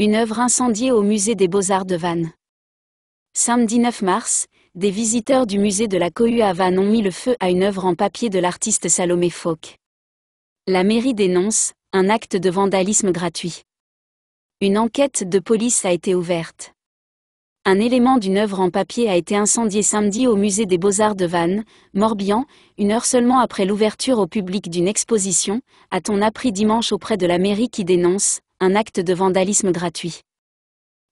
Une œuvre incendiée au musée des Beaux-Arts de Vannes. Samedi 9 mars, des visiteurs du musée de la Cohue à Vannes ont mis le feu à une œuvre en papier de l'artiste Salomé Fauque. La mairie dénonce un acte de vandalisme gratuit. Une enquête de police a été ouverte. Un élément d'une œuvre en papier a été incendié samedi au musée des Beaux-Arts de Vannes, Morbihan, une heure seulement après l'ouverture au public d'une exposition, a-t-on appris dimanche auprès de la mairie qui dénonce un acte de vandalisme gratuit.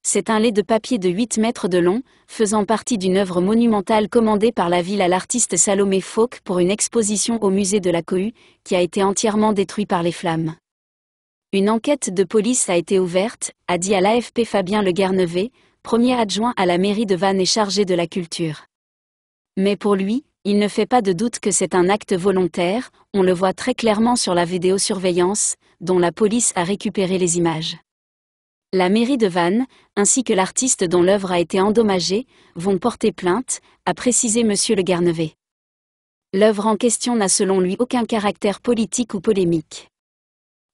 C'est un lait de papier de 8 mètres de long, faisant partie d'une œuvre monumentale commandée par la ville à l'artiste Salomé Fauque pour une exposition au musée de la Cohue, qui a été entièrement détruit par les flammes. Une enquête de police a été ouverte, a dit à l'AFP Fabien Le premier adjoint à la mairie de Vannes et chargé de la culture. Mais pour lui, il ne fait pas de doute que c'est un acte volontaire, on le voit très clairement sur la vidéosurveillance, dont la police a récupéré les images. La mairie de Vannes, ainsi que l'artiste dont l'œuvre a été endommagée, vont porter plainte, a précisé M. Le Garnevet. L'œuvre en question n'a selon lui aucun caractère politique ou polémique.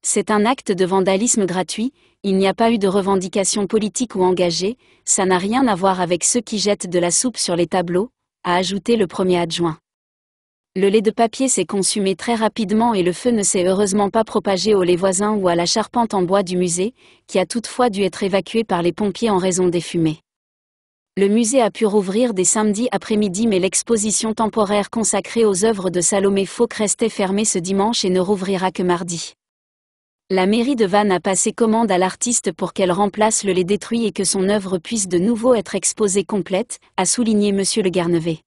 C'est un acte de vandalisme gratuit, il n'y a pas eu de revendication politique ou engagée, ça n'a rien à voir avec ceux qui jettent de la soupe sur les tableaux, a ajouté le premier adjoint. Le lait de papier s'est consumé très rapidement et le feu ne s'est heureusement pas propagé au lait voisin ou à la charpente en bois du musée, qui a toutefois dû être évacué par les pompiers en raison des fumées. Le musée a pu rouvrir des samedis après-midi mais l'exposition temporaire consacrée aux œuvres de Salomé Fauque restait fermée ce dimanche et ne rouvrira que mardi. La mairie de Vannes a passé commande à l'artiste pour qu'elle remplace le lait détruit et que son œuvre puisse de nouveau être exposée complète, a souligné Monsieur Le Garnevet.